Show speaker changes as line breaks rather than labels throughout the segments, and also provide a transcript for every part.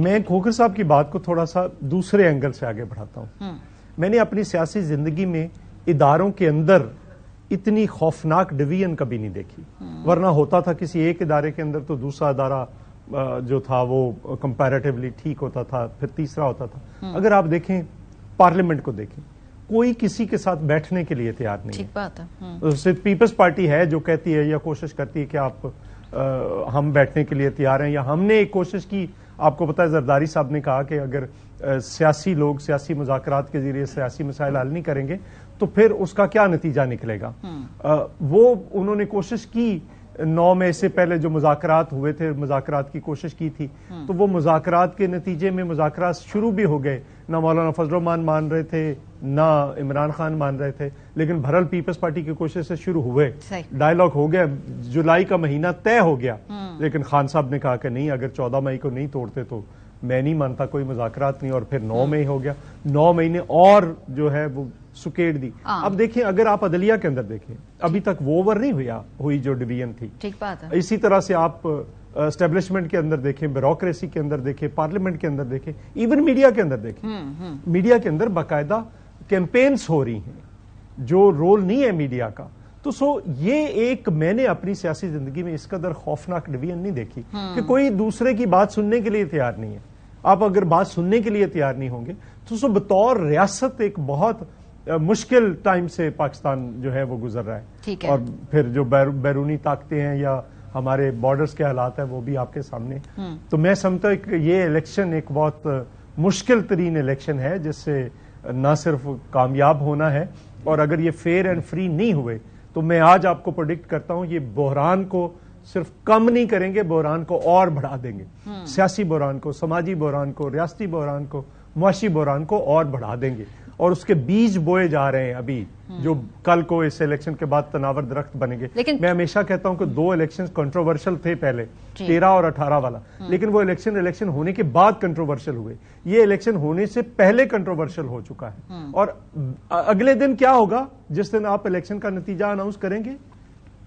मैं खोखर साहब की बात को थोड़ा सा दूसरे एंगल से आगे बढ़ाता हूँ हम्म। मैंने अपनी सियासी जिंदगी में इदारों के अंदर इतनी खौफनाक डिवीजन कभी नहीं देखी हम्म। वरना होता था किसी एक इदारे के अंदर तो दूसरा इदारा जो था वो कंपैरेटिवली ठीक होता था फिर तीसरा होता था हम्म। अगर आप देखें पार्लियामेंट को देखें कोई किसी के साथ बैठने के लिए तैयार नहीं
बात तो
सिर्फ पीपल्स पार्टी है जो कहती है या कोशिश करती है कि आप आ, हम बैठने के लिए तैयार हैं या हमने एक कोशिश की आपको पता है जरदारी साहब ने कहा कि अगर सियासी लोग सियासी मुजाकर के जरिए सियासी मसाइल हल नहीं करेंगे तो फिर उसका क्या नतीजा निकलेगा आ, हम्म। वो उन्होंने कोशिश की नौ में से पहले जो मुजाकरात हुए थे मुजात की कोशिश की थी हम्म। तो वो मुजाकर के नतीजे में मुजात शुरू भी हो गए ना मौलाना फजलरहमान मान रहे थे ना इमरान खान मान रहे थे लेकिन भरल पीपल्स पार्टी की कोशिश से शुरू हुए डायलॉग हो गया जुलाई का महीना तय हो गया हम्म। हाँ। लेकिन खान साहब ने कहा कि नहीं अगर चौदह मई को नहीं तोड़ते तो मैं नहीं मानता कोई मुजाकरात नहीं और फिर नौ हाँ। मई हो गया नौ मई ने और जो है वो सुकेट दी हाँ। अब देखें अगर आप अदलिया के अंदर देखें अभी तक वो ओवर नहीं हुआ हुई जो डिवीजन थी ठीक बात है इसी तरह से आप स्टेब्लिशमेंट के अंदर देखें ब्यूरोक्रेसी के अंदर देखें पार्लियामेंट के अंदर देखें इवन मीडिया के अंदर देखें
हम्म, हम्म।
मीडिया के अंदर बाकायदा कैंपेन्स हो रही हैं जो रोल नहीं है मीडिया का तो सो ये एक मैंने अपनी सियासी जिंदगी में इस कदर खौफनाक डिवीजन नहीं देखी हम्म। कि कोई दूसरे की बात सुनने के लिए तैयार नहीं है आप अगर बात सुनने के लिए तैयार नहीं होंगे तो सो बतौर रियासत एक बहुत मुश्किल टाइम से पाकिस्तान जो है वो गुजर रहा है है और फिर जो बैरूनी ताकतें हैं या हमारे बॉर्डर्स के हालात है वो भी आपके सामने हम्म। तो मैं समझता हूँ ये इलेक्शन एक बहुत मुश्किल तरीन इलेक्शन है जिससे ना सिर्फ कामयाब होना है और अगर ये फेयर एंड फ्री नहीं हुए तो मैं आज आपको प्रोडिक्ट करता हूं ये बहरान को सिर्फ कम नहीं करेंगे बहरान को और बढ़ा देंगे हम्म। सियासी बहरान को समाजी बहरान को रियाती बहरान को मुआशी बहरान को और बढ़ा देंगे और उसके बीज बोए जा रहे हैं अभी जो हम्म। कल को इस इलेक्शन के बाद तनावर दरख्त बनेंगे लेकिन मैं हमेशा कहता हूं कि दो इलेक्शन कंट्रोवर्शियल थे पहले तेरह और अठारह वाला हम्म। लेकिन वो इलेक्शन इलेक्शन होने के बाद कंट्रोवर्शियल हुए ये इलेक्शन होने से पहले कंट्रोवर्शियल हो चुका है हम्म। और अगले दिन क्या होगा जिस दिन आप इलेक्शन का नतीजा अनाउंस करेंगे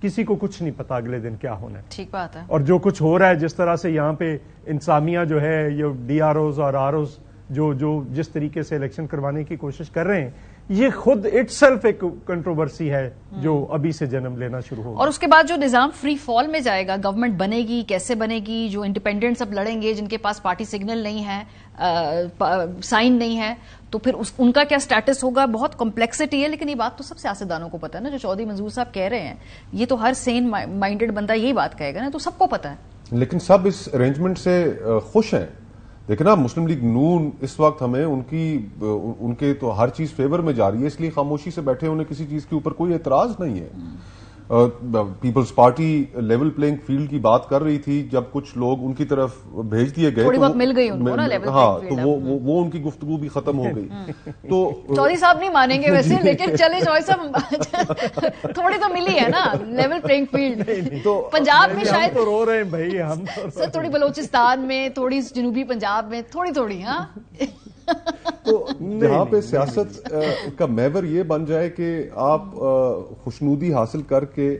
किसी को कुछ नहीं पता अगले दिन क्या होना है
ठीक बात है और
जो कुछ हो रहा है जिस तरह से यहाँ पे इंसामिया जो है ये डी और आर जो जो जिस तरीके से इलेक्शन करवाने की कोशिश कर रहे हैं ये खुद इट एक कंट्रोवर्सी है जो हम्म। अभी से जन्म लेना शुरू होगा और
उसके बाद जो निजाम फ्री फॉल में जाएगा गवर्नमेंट बनेगी कैसे बनेगी जो इंडिपेंडेंट्स अब लड़ेंगे जिनके पास पार्टी सिग्नल नहीं है साइन नहीं है तो फिर उस, उनका क्या स्टेटस होगा बहुत कॉम्प्लेक्सिटी है लेकिन ये बात तो सब सियासतदानों को पता है ना जो चौधरी मंजूर साहब कह रहे हैं ये तो हर सेन माइंडेड बंदा यही बात कहेगा ना तो सबको पता है
लेकिन सब इस अरेंजमेंट से खुश हैं देखे ना मुस्लिम लीग नून इस वक्त हमें उनकी उनके तो हर चीज फेवर में जा रही है इसलिए खामोशी से बैठे उन्हें किसी चीज के ऊपर कोई एतराज नहीं है People's Party level playing field की बात कर रही थी जब कुछ लोग उनकी तरफ भेज दिए गए तो मिल गई उनको ना लेवल हाँ तो वो, वो वो उनकी गुफ्तु भी खत्म हो गई हम्म। तो uh, चौधरी साहब
नहीं मानेंगे वैसे लेकिन चले चौधरी साहब थोड़ी तो मिली है ना लेवल
प्लेइंग फील्ड तो पंजाब में तो शायद तो रो रहे हैं भाई हम तो सर थोड़ी
बलोचिस्तान में थोड़ी जनूबी पंजाब में थोड़ी थोड़ी हाँ तो यहाँ पे
सियासत का मेवर ये बन जाए कि आप खुशनूदी हासिल करके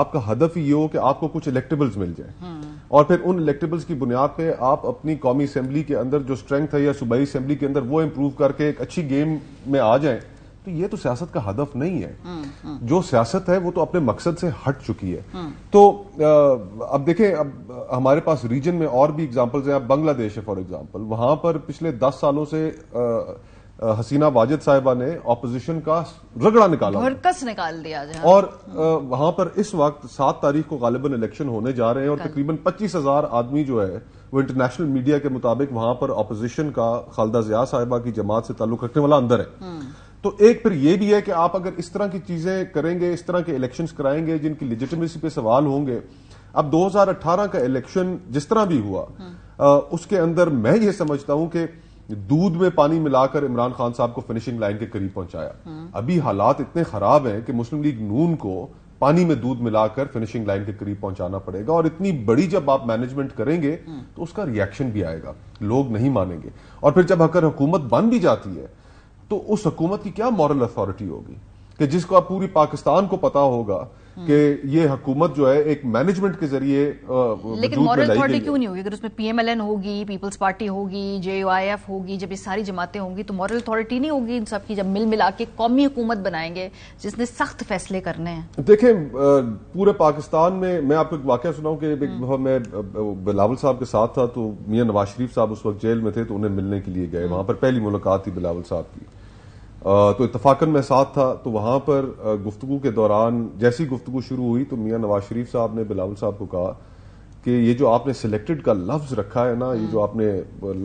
आपका हदफ ये हो कि आपको कुछ इलेक्टेबल्स मिल जाए हाँ। और फिर उन इलेक्टेबल्स की बुनियाद पे आप अपनी कौमी असम्बली के अंदर जो स्ट्रेंथ है या सूबाई असम्बली के अंदर वो इम्प्रूव करके एक अच्छी गेम में आ जाए तो ये तो सियासत का हदफ नहीं है हुँ, हम्म, हुँ. हम्म। जो सियासत है वो तो अपने मकसद से हट चुकी है हुँ. हम्म। तो अब देखें अब हमारे पास रीजन में और भी एग्जांपल्स हैं अब बांग्लादेश है फॉर एग्जांपल वहां पर पिछले दस सालों से हसीना वाजिद साहिबा ने ऑपोजिशन का रगड़ा निकाला भरकस
निकाल दिया और
वहां पर इस वक्त सात तारीख को गालिबन इलेक्शन होने जा रहे हैं और तकरीबन पच्चीस हजार आदमी जो है वो इंटरनेशनल मीडिया के मुताबिक वहां पर ऑपोजिशन का खालदा जिया साहिबा की जमात से ताल्लुक रखने वाला अंदर है तो एक फिर यह भी है कि आप अगर इस तरह की चीजें करेंगे इस तरह के इलेक्शन कराएंगे जिनकी लिजिटमेसी पे सवाल होंगे अब 2018 का इलेक्शन जिस तरह भी हुआ आ, उसके अंदर मैं ये समझता हूं कि दूध में पानी मिलाकर इमरान खान साहब को फिनिशिंग लाइन के करीब पहुंचाया अभी हालात इतने खराब हैं कि मुस्लिम लीग नून को पानी में दूध मिलाकर फिनिशिंग लाइन के करीब पहुंचाना पड़ेगा और इतनी बड़ी जब आप मैनेजमेंट करेंगे तो उसका रिएक्शन भी आएगा लोग नहीं मानेंगे और फिर जब अगर हुकूमत बन भी जाती है तो उस हकूमत की क्या मॉरल अथॉरिटी होगी कि जिसको आप पूरी पाकिस्तान को पता होगा हम्म। कि ये हकूमत जो है एक मैनेजमेंट के जरिए लेकिन मॉरल अथॉरिटी क्यों
नहीं होगी अगर उसमें पीएमएलएन होगी पीपल्स पार्टी होगी जे होगी जब ये सारी जमातें होंगी तो मॉरल अथॉरिटी नहीं होगी इन सबकी जब मिल मिला के कौमी हुकूमत बनाएंगे जिसने सख्त फैसले करने
हैं देखें पूरे पाकिस्तान में मैं आपको एक वाक्य सुनाऊं कि एक दफा हम्म। मैं बिलावल साहब के साथ था तो मियाँ नवाज शरीफ साहब उस वक्त जेल में थे तो उन्हें मिलने के लिए गए हम्म। वहां पर पहली मुलाकात थी बिलावल साहब की तो इतफाकन में साथ था तो वहां पर गुफ्तु के दौरान जैसी गुफ्तु शुरू हुई तो मियां नवाज शरीफ साहब ने बिलावल साहब को कहा कि ये जो आपने सिलेक्टेड का लफ्ज रखा है ना ये जो आपने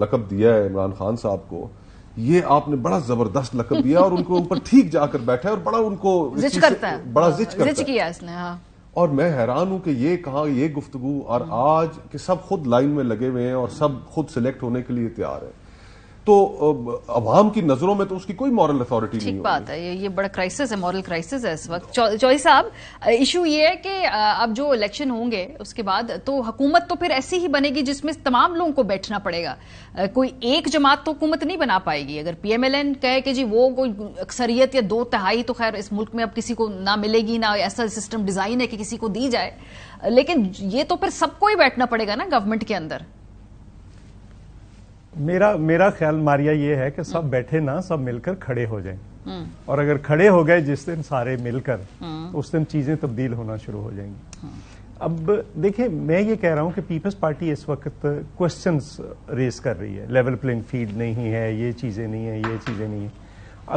लकब दिया है इमरान खान साहब को ये आपने बड़ा जबरदस्त लकब दिया और उनको ऊपर ठीक जाकर बैठा है और बड़ा उनको जिच करता है बड़ा जिच करता जिच
किया इसने हाँ।
और मैं हैरान हूं कि ये कहा ये गुफ्तगु और आज के सब खुद लाइन में लगे हुए हैं और सब खुद सिलेक्ट होने के लिए तैयार है तो अवाम की नजरों में तो उसकी कोई मॉरल अथॉरिटी नहीं
बात है ये, ये बड़ा क्राइसिस है मॉरल क्राइसिस है इस वक्त चौधरी साहब इशू ये है कि अब जो इलेक्शन होंगे उसके बाद तो हुकूमत तो फिर ऐसी ही बनेगी जिसमें तमाम लोगों को बैठना पड़ेगा कोई एक जमात तो हुकूमत नहीं बना पाएगी अगर पीएमएलएन कहे कि जी वो कोई अक्सरियत या दो तिहाई तो खैर इस मुल्क में अब किसी को ना मिलेगी ना ऐसा सिस्टम डिजाइन है कि किसी को दी जाए लेकिन ये तो फिर सबको ही बैठना पड़ेगा ना गवर्नमेंट के अंदर
मेरा मेरा ख्याल मारिया ये है कि सब बैठे ना सब मिलकर खड़े हो जाएं हम्म। और अगर खड़े हो गए जिस दिन सारे मिलकर तो उस दिन चीजें तब्दील होना शुरू हो जाएंगी हम्म। अब देखिए मैं ये कह रहा हूं कि पीपल्स पार्टी इस वक्त क्वेश्चंस रेस कर रही है लेवल प्लेइंग फील्ड नहीं है ये चीजें नहीं है ये चीजें नहीं है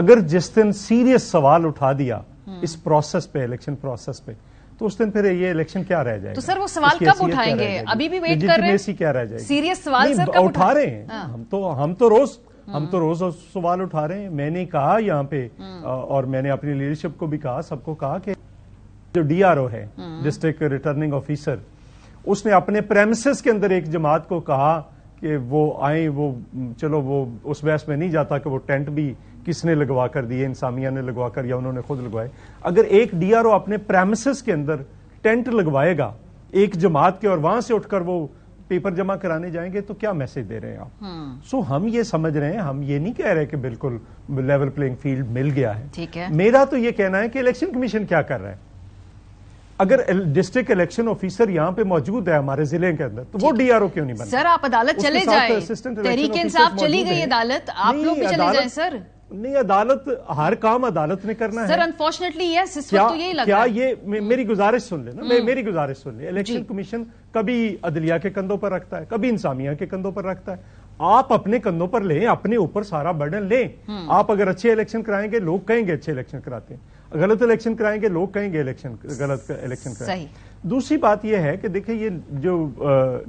अगर जिस दिन सीरियस सवाल उठा दिया इस प्रोसेस पे इलेक्शन प्रोसेस पे तो उस दिन फिर ये इलेक्शन क्या रह जाएगा तो सर वो सवाल कब उठाएंगे अभी भी वेट तो कर रहे हैं क्या रह जाएगी सीरियस सवाल सर कब उठा रहे हैं हाँ। हम तो हम तो रोज हम तो हाँ। रोज सवाल उठा रहे हैं मैंने कहा यहाँ पे हाँ। और मैंने अपनी लीडरशिप को भी कहा सबको कहा कि जो डीआरओ है डिस्ट्रिक्ट रिटर्निंग ऑफिसर उसने अपने प्रेमिस के अंदर एक जमात को कहा कि वो आए वो चलो वो उस बहस में नहीं जाता कि वो टेंट भी किसने लगवा कर दिए इंसामिया ने लगवा कर या उन्होंने खुद लगवाए अगर एक डीआरओ अपने प्रेमिस के अंदर टेंट लगवाएगा एक जमात के और वहां से उठकर वो पेपर जमा कराने जाएंगे तो क्या मैसेज दे रहे हैं आप सो हम्म। so, हम ये समझ रहे हैं हम ये नहीं कह रहे कि बिल्कुल लेवल प्लेइंग फील्ड मिल गया है ठीक है मेरा तो ये कहना है कि इलेक्शन कमीशन क्या कर रहा है अगर डिस्ट्रिक्ट इलेक्शन ऑफिसर यहाँ पे मौजूद है हमारे जिले के अंदर तो वो डीआरओ क्यों नहीं बना सर
आप अदालत चले जाए तहरीक इंसाफ चली गई अदालत आप लोग भी चले जाए
सर नहीं अदालत हर काम अदालत ने करना सर, है
अनफॉर्चुनेटली यस इस क्या, तो यही लग क्या
ये मे, हम्म। मेरी गुजारिश सुन लेना मे, हम्म। मेरी गुजारिश सुन ले इलेक्शन कमीशन कभी अदलिया के कंधों पर रखता है कभी इंसामिया के कंधों पर रखता है आप अपने कंधों पर लें अपने ऊपर सारा बर्डन लें हम्म। आप अगर अच्छे इलेक्शन कराएंगे लोग कहेंगे अच्छे इलेक्शन कराते हैं गलत इलेक्शन कराएंगे लोग कहेंगे इलेक्शन गलत इलेक्शन कराएंगे दूसरी बात यह है कि देखिए ये जो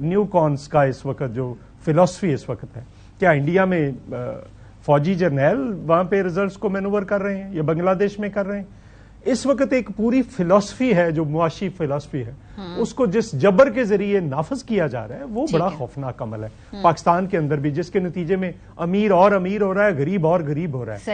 न्यू कॉन्स का इस वक्त जो फिलोसफी इस वक्त है क्या इंडिया में आ, फौजी जर्नैल वहां पे रिजल्ट्स को मैनूवर कर रहे हैं या बांग्लादेश में कर रहे हैं इस वक्त एक पूरी फिलॉसफी है जो मुआशी फिलॉसफी है हम्म। उसको जिस जबर के जरिए नाफज किया जा रहा है वो बड़ा खौफनाक अमल है हम्म। पाकिस्तान के अंदर भी जिसके नतीजे में अमीर और अमीर हो रहा है गरीब और गरीब हो रहा है